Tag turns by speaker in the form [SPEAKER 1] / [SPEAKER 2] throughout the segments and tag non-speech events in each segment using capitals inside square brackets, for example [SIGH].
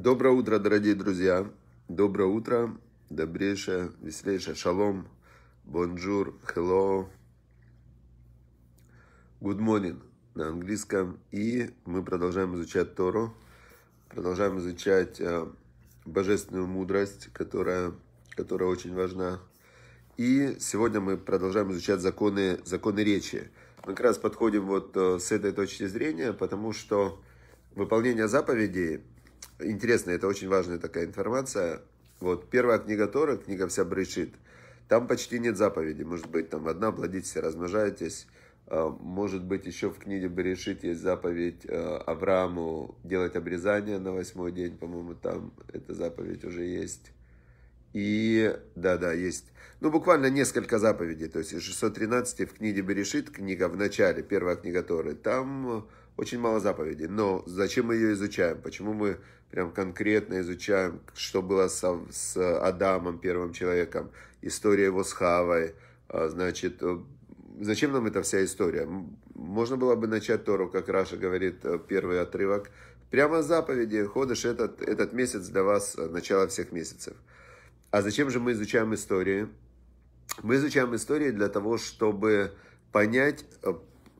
[SPEAKER 1] Доброе утро, дорогие друзья. Доброе утро. Добрейшее, веселейшее. Шалом. Бонжур. Hello. Good morning на английском. И мы продолжаем изучать Тору. Продолжаем изучать э, божественную мудрость, которая, которая очень важна. И сегодня мы продолжаем изучать законы, законы речи. Мы как раз подходим вот э, с этой точки зрения, потому что выполнение заповедей – интересно, это очень важная такая информация. Вот первая книга Тора, книга вся Брешит, там почти нет заповеди. Может быть, там одна, плодитесь и размножайтесь. А, может быть, еще в книге Берешит есть заповедь э, Аврааму делать обрезание на восьмой день, по-моему, там эта заповедь уже есть. И, да-да, есть, ну, буквально несколько заповедей, то есть 613 в книге Берешит, книга в начале, первая книга Торы, там очень мало заповедей, но зачем мы ее изучаем? Почему мы прям конкретно изучаем, что было со, с Адамом, первым человеком, история его с Хавой, а, значит, э, зачем нам эта вся история? Можно было бы начать Тору, как Раша говорит, э, первый отрывок, прямо с заповеди, ходишь этот, этот месяц для вас, э, начало всех месяцев. А зачем же мы изучаем истории? Мы изучаем истории для того, чтобы понять,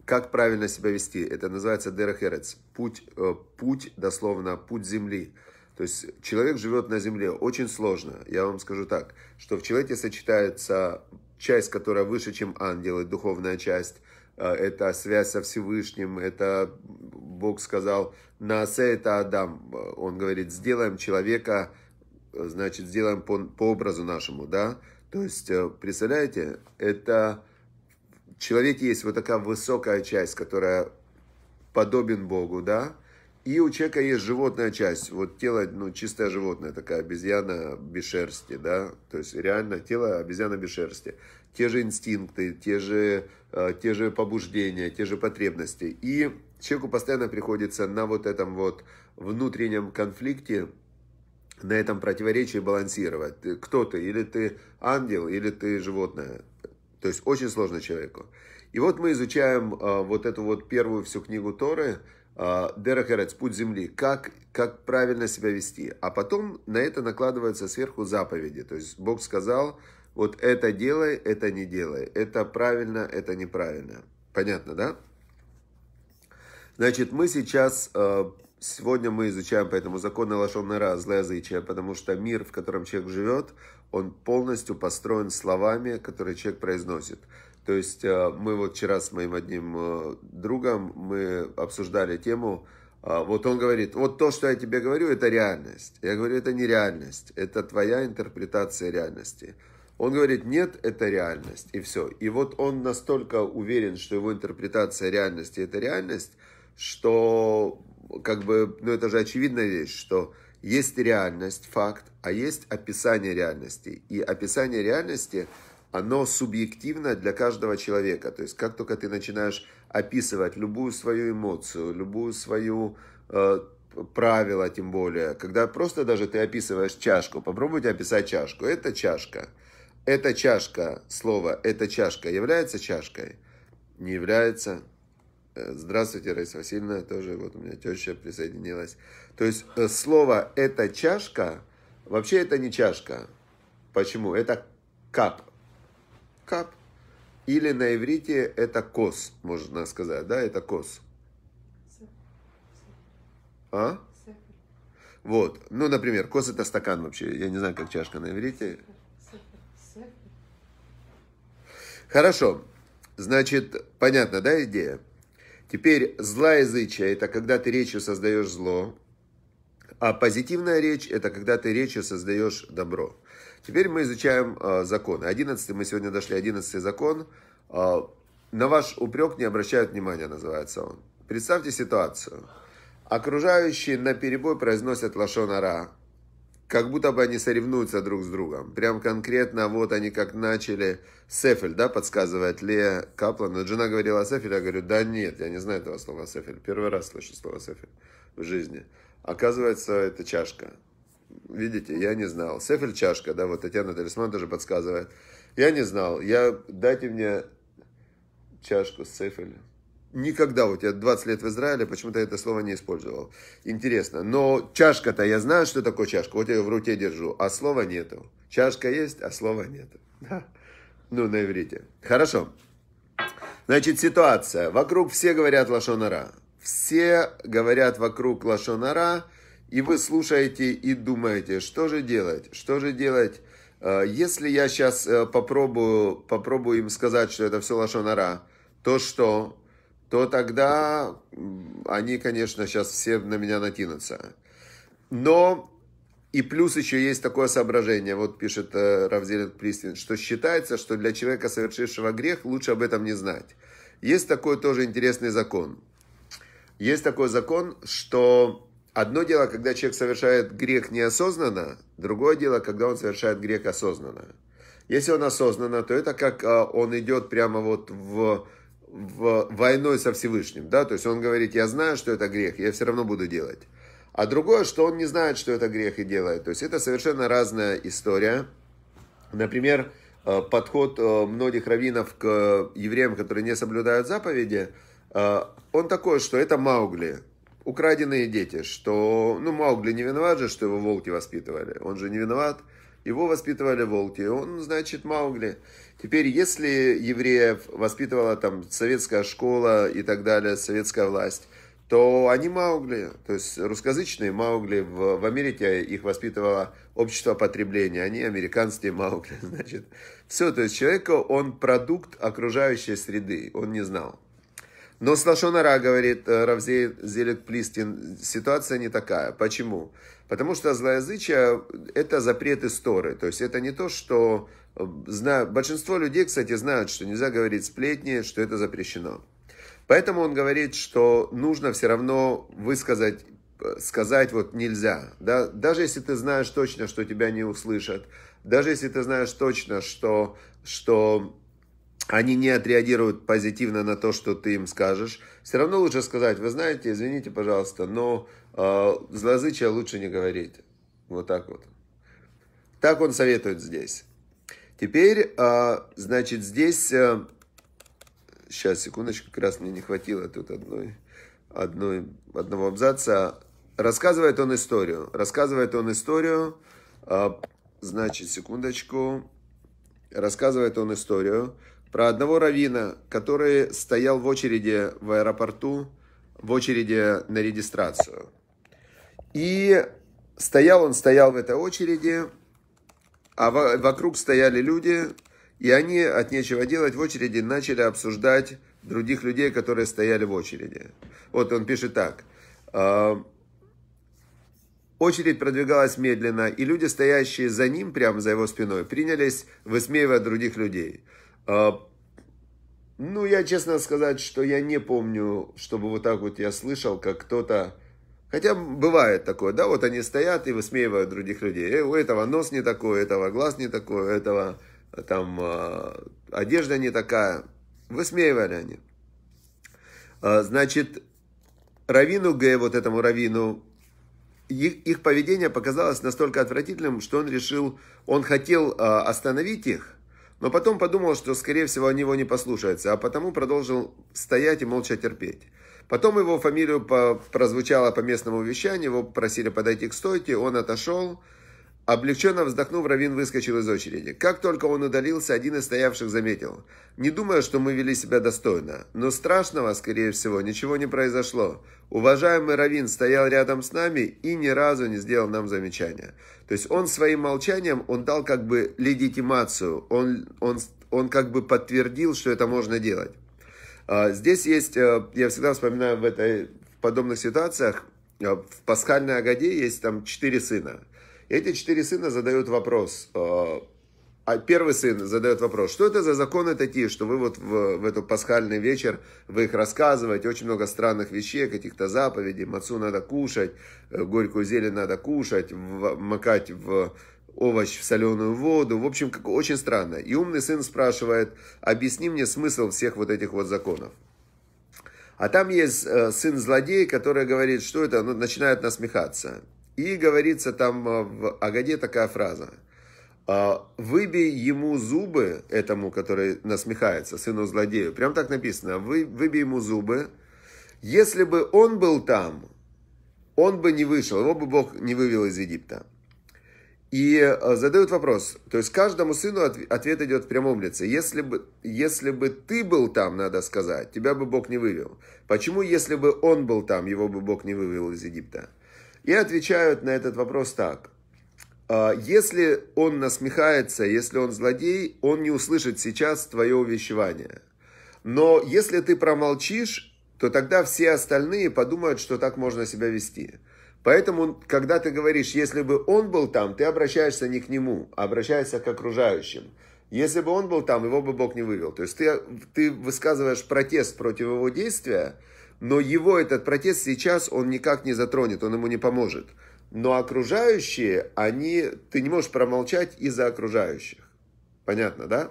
[SPEAKER 1] как правильно себя вести. Это называется Дерехерец. путь, э, путь, дословно, путь земли. То есть человек живет на земле очень сложно. Я вам скажу так, что в человеке сочетается часть, которая выше, чем ангелы, духовная часть, э, это связь со Всевышним, это Бог сказал, Наасе это Адам, э, он говорит, сделаем человека, значит, сделаем по, по образу нашему, да, то есть, представляете, это в человеке есть вот такая высокая часть, которая подобен Богу, да, и у человека есть животная часть, вот тело, ну, чистое животное, такая обезьяна без шерсти, да, то есть реально тело обезьяна без шерсти. Те же инстинкты, те же, э, те же побуждения, те же потребности. И человеку постоянно приходится на вот этом вот внутреннем конфликте, на этом противоречии балансировать. Кто ты? Или ты ангел, или ты животное. То есть очень сложно человеку. И вот мы изучаем э, вот эту вот первую всю книгу Торы, э, а, Дерахерец, путь земли, как, как правильно себя вести. А потом на это накладываются сверху заповеди. То есть Бог сказал, вот это делай, это не делай, это правильно, это неправильно. Понятно, да? Значит, мы сейчас, э, сегодня мы изучаем поэтому закон лошонный раз, злоязычие, потому что мир, в котором человек живет, он полностью построен словами, которые человек произносит. То есть э, мы вот вчера с моим одним э, другом, мы обсуждали тему, э, вот он говорит, вот то, что я тебе говорю, это реальность. Я говорю, это не реальность, это твоя интерпретация реальности. Он говорит, нет, это реальность, и все. И вот он настолько уверен, что его интерпретация реальности – это реальность, что как бы, ну это же очевидная вещь, что есть реальность, факт, а есть описание реальности. И описание реальности, оно субъективно для каждого человека. То есть, как только ты начинаешь описывать любую свою эмоцию, любую свою э, правило, тем более, когда просто даже ты описываешь чашку, попробуйте описать чашку. Это чашка. Это чашка, слово, это чашка является чашкой? Не является. Э, здравствуйте, Раиса Васильевна, тоже вот у меня теща присоединилась. То есть э, слово «это чашка» вообще это не чашка. Почему? Это кап. Кап. Или на иврите это кос, можно сказать, да, это кос. А? Вот, ну, например, кос это стакан вообще, я не знаю, как чашка на иврите. Хорошо, значит, понятно, да, идея? Теперь злоязычие – это когда ты речью создаешь зло, а позитивная речь – это когда ты речью создаешь добро. Теперь мы изучаем э, законы. Одиннадцатый мы сегодня дошли, Одиннадцатый закон. Э, на ваш упрек не обращают внимания, называется он. Представьте ситуацию. Окружающие на перебой произносят лошонара как будто бы они соревнуются друг с другом. Прям конкретно вот они как начали. Сефель, да, подсказывает Лея Каплан. Но жена говорила Сефель, я говорю, да нет, я не знаю этого слова Сефель. Первый раз слышу слово Сефель в жизни. Оказывается, это чашка. Видите, я не знал. Сефель чашка, да, вот Татьяна Талисман тоже подсказывает. Я не знал. Я, дайте мне чашку с Сефелем. Никогда вот я 20 лет в Израиле почему-то это слово не использовал. Интересно. Но чашка-то, я знаю, что такое чашка. Вот я ее в руке держу, а слова нету. Чашка есть, а слова нету. [LAUGHS] Ну, на иврите. Хорошо. Значит, ситуация. Вокруг все говорят лошонара. Все говорят вокруг лошонара. И вы слушаете и думаете, что же делать? Что же делать? Э, если я сейчас э, попробую, попробую им сказать, что это все лошонара, то что? то тогда они, конечно, сейчас все на меня накинутся. Но и плюс еще есть такое соображение, вот пишет э, Равзелин Приствин, что считается, что для человека, совершившего грех, лучше об этом не знать. Есть такой тоже интересный закон. Есть такой закон, что одно дело, когда человек совершает грех неосознанно, другое дело, когда он совершает грех осознанно. Если он осознанно, то это как э, он идет прямо вот в в, войной со Всевышним, да, то есть он говорит, я знаю, что это грех, я все равно буду делать. А другое, что он не знает, что это грех и делает. То есть это совершенно разная история. Например, э, подход э, многих раввинов к евреям, которые не соблюдают заповеди, э, он такой, что это Маугли, украденные дети, что, ну, Маугли не виноват же, что его волки воспитывали, он же не виноват, его воспитывали волки, он, значит, Маугли. Теперь, если евреев воспитывала там советская школа и так далее, советская власть, то они маугли, то есть русскоязычные маугли, в, в Америке их воспитывало общество потребления, они американские маугли, [LAUGHS] значит. Все, то есть человек, он продукт окружающей среды, он не знал. Но Слашонара говорит э, Равзей Зелек Плистин, ситуация не такая. Почему? Потому что злоязычие – это запрет истории. То есть это не то, что Знаю, большинство людей, кстати, знают, что нельзя говорить сплетни, что это запрещено. Поэтому он говорит, что нужно все равно высказать, э, сказать вот нельзя. Да? Даже если ты знаешь точно, что тебя не услышат, даже если ты знаешь точно, что, что они не отреагируют позитивно на то, что ты им скажешь, все равно лучше сказать, вы знаете, извините, пожалуйста, но э, злозычия лучше не говорить. Вот так вот. Так он советует здесь. Теперь, а, значит, здесь... Сейчас, э, секундочку, как раз мне не хватило тут одной, одной, одного абзаца. Рассказывает он историю. Рассказывает он историю. А, значит, секундочку. Рассказывает он историю про одного равина, который стоял в очереди в аэропорту, в очереди на регистрацию. И стоял он, стоял в этой очереди, а вокруг стояли люди, и они от нечего делать в очереди начали обсуждать других людей, которые стояли в очереди. Вот он пишет так. А, Очередь продвигалась медленно, и люди, стоящие за ним, прямо за его спиной, принялись высмеивать других людей. А, ну, я честно сказать, что я не помню, чтобы вот так вот я слышал, как кто-то Хотя бывает такое, да, вот они стоят и высмеивают других людей. Э, у этого нос не такой, у этого глаз не такой, у этого э, там э, одежда не такая. Высмеивали они. А, значит, Равину Г, вот этому Равину, их, их поведение показалось настолько отвратительным, что он решил, он хотел э, остановить их, но потом подумал, что, скорее всего, они его не послушаются, а потому продолжил стоять и молча терпеть. Потом его фамилию по, прозвучала по местному вещанию, его просили подойти к стойке, он отошел. Облегченно вздохнув, Равин выскочил из очереди. Как только он удалился, один из стоявших заметил. «Не думаю, что мы вели себя достойно, но страшного, скорее всего, ничего не произошло. Уважаемый Равин стоял рядом с нами и ни разу не сделал нам замечания». То есть он своим молчанием, он дал как бы легитимацию, он, он, он как бы подтвердил, что это можно делать. А, здесь есть, э, я всегда вспоминаю в, этой, в подобных ситуациях, э, в пасхальной Агаде есть там четыре сына. эти четыре сына задают вопрос. Э, а первый сын задает вопрос, что это за законы такие, что вы вот в, в этот пасхальный вечер, вы их рассказываете, очень много странных вещей, каких-то заповедей, мацу надо кушать, горькую зелень надо кушать, макать в овощ в соленую воду. В общем, как, очень странно. И умный сын спрашивает, объясни мне смысл всех вот этих вот законов. А там есть э, сын злодея, который говорит, что это, ну, начинает насмехаться. И говорится там э, в Агаде такая фраза. «Э, выбей ему зубы, этому, который насмехается, сыну злодею. Прям так написано. Вы, выбей ему зубы. Если бы он был там, он бы не вышел, его бы Бог не вывел из Египта. И э, задают вопрос, то есть каждому сыну ответ идет в прямом лице. Если бы, если бы ты был там, надо сказать, тебя бы Бог не вывел. Почему, если бы он был там, его бы Бог не вывел из Египта? И отвечают на этот вопрос так. «А если он насмехается, если он злодей, он не услышит сейчас твое увещевание. Но если ты промолчишь, то тогда все остальные подумают, что так можно себя вести. Поэтому, когда ты говоришь, если бы он был там, ты обращаешься не к нему, а обращаешься к окружающим. Если бы он был там, его бы Бог не вывел. То есть ты, ты высказываешь протест против его действия, но его этот протест сейчас он никак не затронет, он ему не поможет. Но окружающие, они, ты не можешь промолчать из-за окружающих. Понятно, да?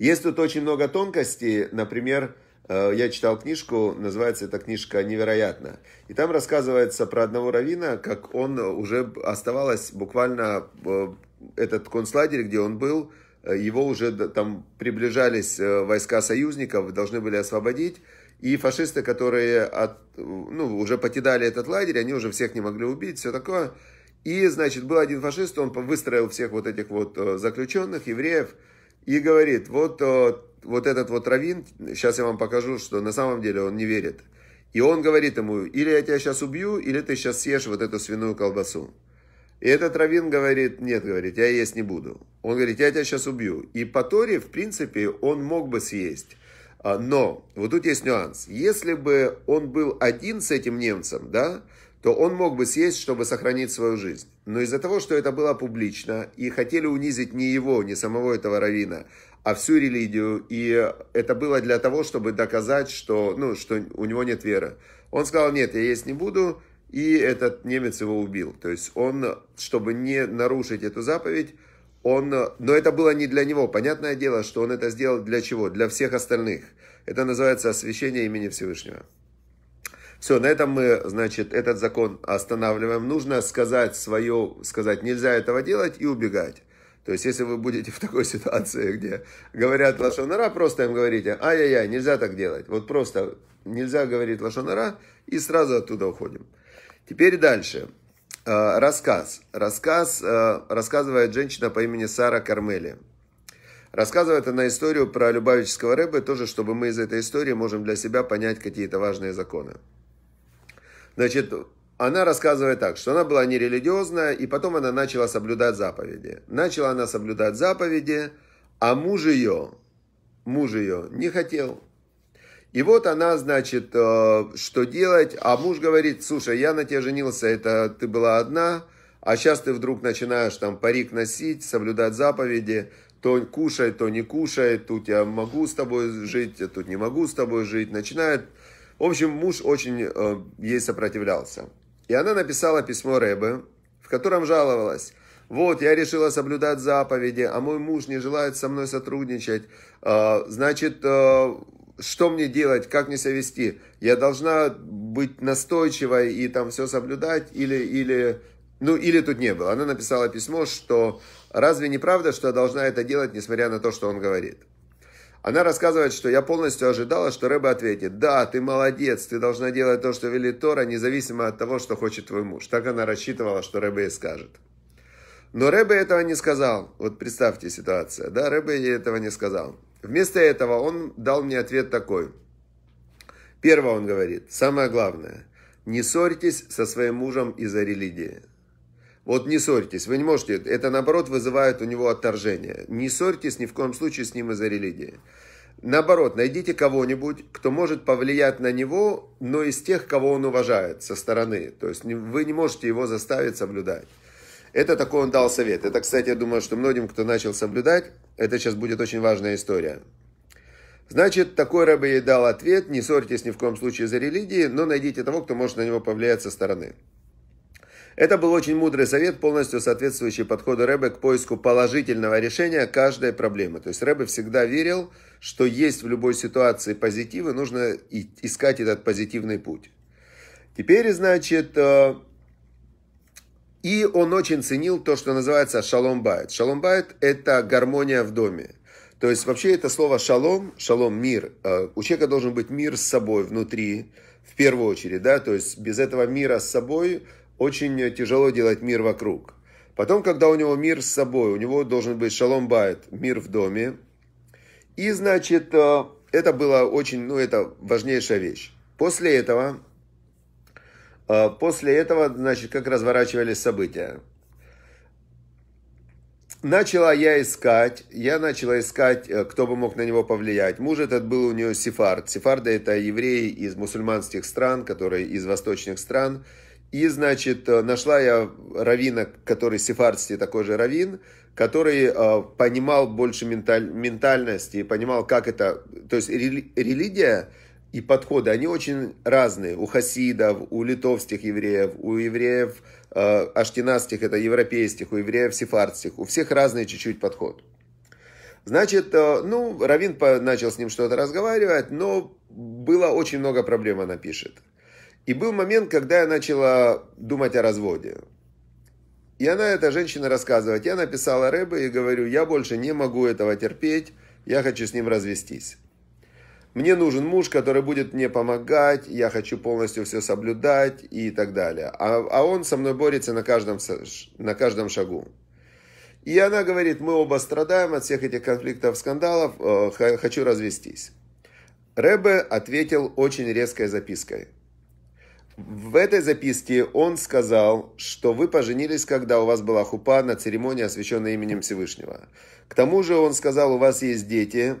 [SPEAKER 1] Есть тут очень много тонкостей, например, Э, я читал книжку, называется эта книжка «Невероятно». И там рассказывается про одного равина, как он уже оставалось буквально э, этот концлагерь, где он был, э, его уже там приближались войска союзников, должны были освободить. И фашисты, которые от, ну, уже покидали этот лагерь, они уже всех не могли убить, все такое. И, значит, был один фашист, он выстроил всех вот этих вот заключенных, евреев, и говорит, вот вот этот вот Равин, сейчас я вам покажу, что на самом деле он не верит. И он говорит ему, или я тебя сейчас убью, или ты сейчас съешь вот эту свиную колбасу. И этот Равин говорит, нет, говорит, я есть не буду. Он говорит, я тебя сейчас убью. И по Торе, в принципе, он мог бы съесть. А, но, вот тут есть нюанс. Если бы он был один с этим немцем, да, то он мог бы съесть, чтобы сохранить свою жизнь. Но из-за того, что это было публично, и хотели унизить не его, не самого этого Равина, а всю религию. И это было для того, чтобы доказать, что, ну, что у него нет веры. Он сказал, нет, я есть не буду, и этот немец его убил. То есть он, чтобы не нарушить эту заповедь, он, но это было не для него. Понятное дело, что он это сделал для чего? Для всех остальных. Это называется освящение имени Всевышнего. Все, на этом мы, значит, этот закон останавливаем. Нужно сказать свое, сказать, нельзя этого делать и убегать. То есть, если вы будете в такой [LAUGHS] ситуации, где говорят лошонара, просто им говорите, ай-яй-яй, нельзя так делать. Вот просто нельзя говорить лошонара, и сразу оттуда уходим. Теперь дальше. А, рассказ. Рассказ а, рассказывает женщина по имени Сара Кармели. Рассказывает она историю про Любавического рыбы тоже, чтобы мы из этой истории можем для себя понять какие-то важные законы. Значит, она рассказывает так, что она была нерелигиозная, и потом она начала соблюдать заповеди. Начала она соблюдать заповеди, а муж ее, муж ее не хотел. И вот она, значит, э, что делать, а муж говорит, слушай, я на тебя женился, это ты была одна, а сейчас ты вдруг начинаешь там парик носить, соблюдать заповеди, то кушай, то не кушай, тут я могу с тобой жить, тут не могу с тобой жить, начинает... В общем, муж очень э, ей сопротивлялся. И она написала письмо Рэбе, в котором жаловалась. Вот, я решила соблюдать заповеди, а мой муж не желает со мной сотрудничать. А, значит, а, что мне делать, как мне себя вести? Я должна быть настойчивой и там все соблюдать или, или, ну, или тут не было. Она написала письмо, что разве не правда, что я должна это делать, несмотря на то, что он говорит. Она рассказывает, что я полностью ожидала, что Рэба ответит, да, ты молодец, ты должна делать то, что велит Тора, независимо от того, что хочет твой муж. Так она рассчитывала, что Рэба ей скажет. Но Рэбе этого не сказал. Вот представьте ситуацию. Да, Рэбе ей этого не сказал. Вместо этого он дал мне ответ такой. Первое он говорит, самое главное, не ссорьтесь со своим мужем из-за религии. Вот не ссорьтесь, вы не можете, это наоборот вызывает у него отторжение. Не ссорьтесь ни в коем случае с ним из-за религии. Наоборот, найдите кого-нибудь, кто может повлиять на него, но из тех, кого он уважает со стороны. То есть вы не можете его заставить соблюдать. Это такой он дал совет. Это, кстати, я думаю, что многим, кто начал соблюдать, это сейчас будет очень важная история. Значит, такой рабы ей дал ответ, не ссорьтесь ни в коем случае за религии, но найдите того, кто может на него повлиять со стороны. Это был очень мудрый совет, полностью соответствующий подходу Рэбе к поиску положительного решения каждой проблемы. То есть Рэбе всегда верил, что есть в любой ситуации позитивы, нужно искать этот позитивный путь. Теперь, значит, э, и он очень ценил то, что называется шалом байт. Шалом байт – это гармония в доме. То есть вообще это слово шалом, шалом – мир. Э, у человека должен быть мир с собой внутри, в первую очередь, да, то есть без этого мира с собой – очень тяжело делать мир вокруг. Потом, когда у него мир с собой, у него должен быть шалом байт, мир в доме. И, значит, э, это было очень, ну, это важнейшая вещь. После этого, э, после этого, значит, как разворачивались события. Начала я искать, я начала искать, э, кто бы мог на него повлиять. Муж этот был у нее сефард. Сефарды это евреи из мусульманских стран, которые из восточных стран – и, значит, э, нашла я равина, который сефардский, такой же равин, который э, понимал больше менталь, ментальности, и понимал, как это... То есть рели, религия и подходы, они очень разные. У хасидов, у литовских евреев, у евреев э, аштинастских, это европейских, у евреев сефардских. У всех разный чуть-чуть подход. Значит, э, ну, Равин по, начал с ним что-то разговаривать, но было очень много проблем, она пишет. И был момент, когда я начала думать о разводе. И она, эта женщина, рассказывает, я написала Рэбе и говорю, я больше не могу этого терпеть, я хочу с ним развестись. Мне нужен муж, который будет мне помогать, я хочу полностью все соблюдать и так далее. А, а он со мной борется на каждом, на каждом шагу. И она говорит, мы оба страдаем от всех этих конфликтов, скандалов, э, хочу развестись. Рэбе ответил очень резкой запиской – в этой записке он сказал, что вы поженились, когда у вас была хупа на церемонии, освященной именем Всевышнего. К тому же он сказал, у вас есть дети,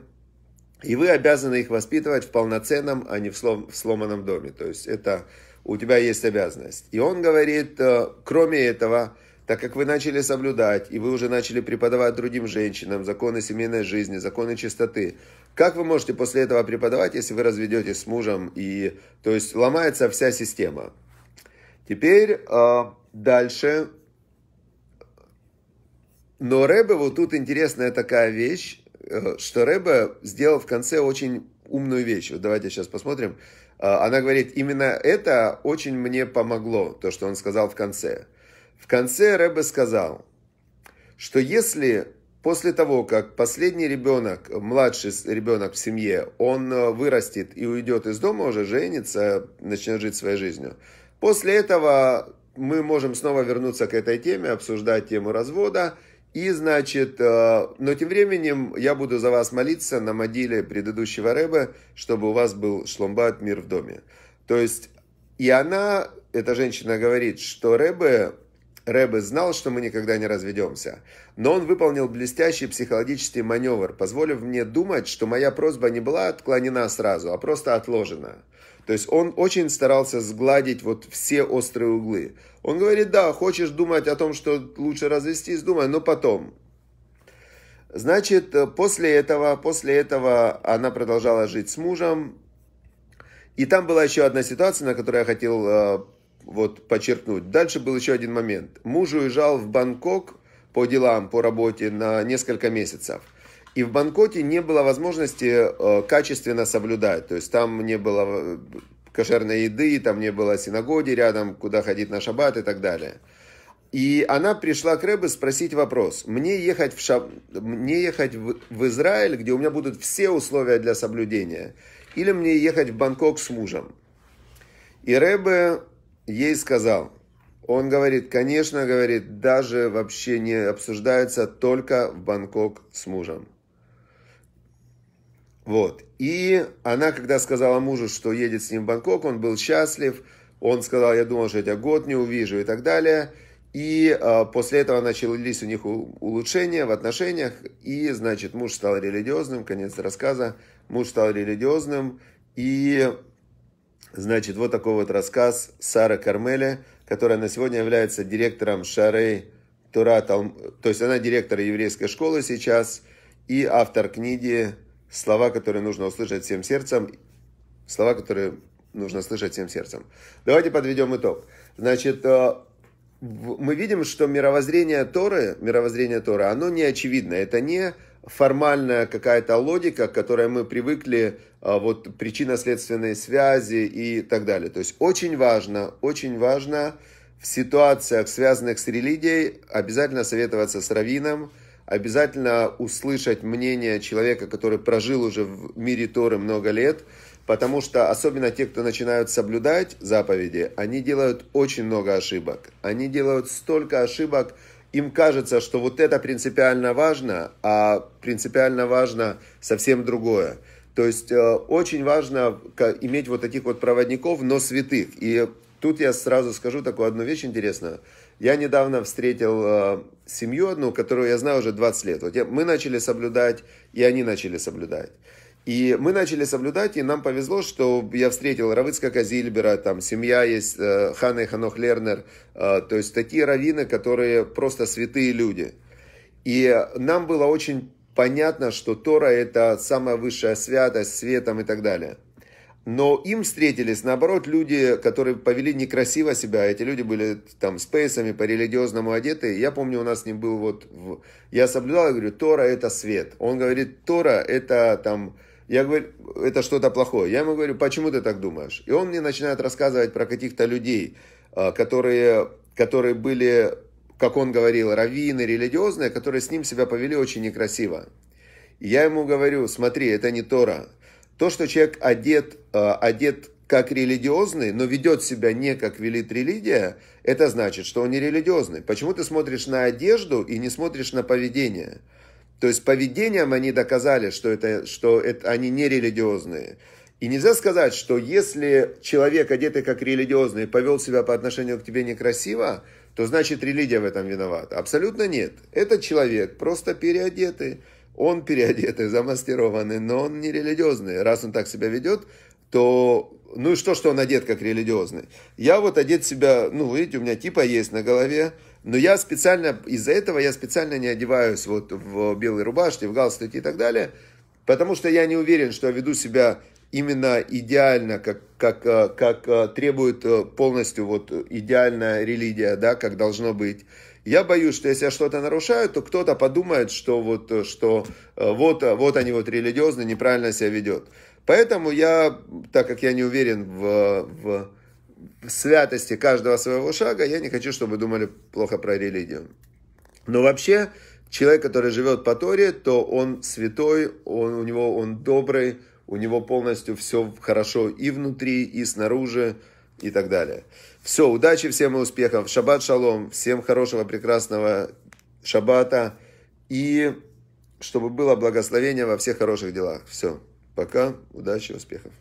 [SPEAKER 1] и вы обязаны их воспитывать в полноценном, а не в, слом, в сломанном доме. То есть это у тебя есть обязанность. И он говорит, э, кроме этого, так как вы начали соблюдать, и вы уже начали преподавать другим женщинам законы семейной жизни, законы чистоты, как вы можете после этого преподавать, если вы разведетесь с мужем? И, то есть ломается вся система. Теперь э, дальше. Но Рэбе, вот тут интересная такая вещь, э, что Рэбе сделал в конце очень умную вещь. Вот давайте сейчас посмотрим. Э, она говорит, именно это очень мне помогло, то, что он сказал в конце. В конце Рэбе сказал, что если После того, как последний ребенок, младший ребенок в семье, он э, вырастет и уйдет из дома, уже женится, начнет жить своей жизнью. После этого мы можем снова вернуться к этой теме, обсуждать тему развода. И, значит, э, но тем временем я буду за вас молиться на могиле предыдущего Рэбе, чтобы у вас был шломбат мир в доме. То есть, и она, эта женщина говорит, что Рэбе Рэбе знал, что мы никогда не разведемся, но он выполнил блестящий психологический маневр, позволив мне думать, что моя просьба не была отклонена сразу, а просто отложена. То есть он очень старался сгладить вот все острые углы. Он говорит, да, хочешь думать о том, что лучше развестись, думай, но потом. Значит, после этого, после этого она продолжала жить с мужем. И там была еще одна ситуация, на которую я хотел э, вот подчеркнуть. Дальше был еще один момент. Муж уезжал в Бангкок по делам, по работе на несколько месяцев. И в Бангкоке не было возможности э, качественно соблюдать. То есть там не было э, кошерной еды, там не было синагоги рядом, куда ходить на шаббат и так далее. И она пришла к Рэбе спросить вопрос. Мне ехать, в шаб... мне ехать в, в Израиль, где у меня будут все условия для соблюдения, или мне ехать в Бангкок с мужем? И Рэбе ей сказал, он говорит, конечно, говорит, даже вообще не обсуждается только в Бангкок с мужем. Вот. И она, когда сказала мужу, что едет с ним в Бангкок, он был счастлив. Он сказал, я думал, что я тебя год не увижу и так далее. И э, после этого начались у них улучшения в отношениях. И, значит, муж стал религиозным, конец рассказа. Муж стал религиозным. И Значит, вот такой вот рассказ Сара Кармеля, которая на сегодня является директором Шарей Тура, Талм... то есть она директор еврейской школы сейчас и автор книги «Слова, которые нужно услышать всем сердцем», слова, которые нужно слышать всем сердцем. Давайте подведем итог. Значит, э, мы видим, что мировоззрение Торы, мировоззрение Торы, оно не очевидно. Это не формальная какая-то логика, к которой мы привыкли, а, вот причинно-следственные связи и так далее. То есть очень важно, очень важно в ситуациях, связанных с религией, обязательно советоваться с раввином, обязательно услышать мнение человека, который прожил уже в мире Торы много лет, потому что особенно те, кто начинают соблюдать заповеди, они делают очень много ошибок. Они делают столько ошибок, им кажется, что вот это принципиально важно, а принципиально важно совсем другое. То есть э, очень важно иметь вот таких вот проводников, но святых. И тут я сразу скажу такую одну вещь интересную. Я недавно встретил э, семью одну, которую я знаю уже 20 лет. Вот мы начали соблюдать, и они начали соблюдать. И мы начали соблюдать, и нам повезло, что я встретил Равыцка Казильбера, там семья есть, э, Хана и Ханох Лернер, э, то есть такие раввины, которые просто святые люди. И нам было очень понятно, что Тора – это самая высшая святость, светом и так далее. Но им встретились, наоборот, люди, которые повели некрасиво себя. Эти люди были там с пейсами, по-религиозному одеты. Я помню, у нас с ним был вот... В... Я соблюдал, я говорю, Тора – это свет. Он говорит, Тора – это там я говорю, это что-то плохое. Я ему говорю, почему ты так думаешь? И он мне начинает рассказывать про каких-то людей, а, которые, которые были, как он говорил, раввины, религиозные, которые с ним себя повели очень некрасиво. И я ему говорю, смотри, это не Тора. То, что человек одет, а, одет как религиозный, но ведет себя не как велит религия, это значит, что он не религиозный. Почему ты смотришь на одежду и не смотришь на поведение? То есть поведением они доказали, что, это, что это, они не религиозные. И нельзя сказать, что если человек, одетый как религиозный, повел себя по отношению к тебе некрасиво, то значит религия в этом виновата. Абсолютно нет. Этот человек просто переодетый. Он переодетый, замастерованный, но он не религиозный. Раз он так себя ведет, то ну и что, что он одет как религиозный? Я вот одет себя, ну, видите, у меня типа есть на голове, но я специально, из-за этого я специально не одеваюсь вот в белой рубашке, в галстуке и так далее, потому что я не уверен, что я веду себя именно идеально, как, как, э, как э, требует э, полностью вот идеальная религия, да, как должно быть. Я боюсь, что если я что-то нарушаю, то кто-то подумает, что вот, что вот, вот они вот религиозно неправильно себя ведет. Поэтому я, так как я не уверен в, в святости каждого своего шага, я не хочу, чтобы думали плохо про религию. Но вообще, человек, который живет по Торе, то он святой, он, у него он добрый, у него полностью все хорошо и внутри, и снаружи, и так далее. Все, удачи всем и успехов. Шаббат шалом. Всем хорошего, прекрасного шаббата. И чтобы было благословение во всех хороших делах. Все. Пока. Удачи, успехов.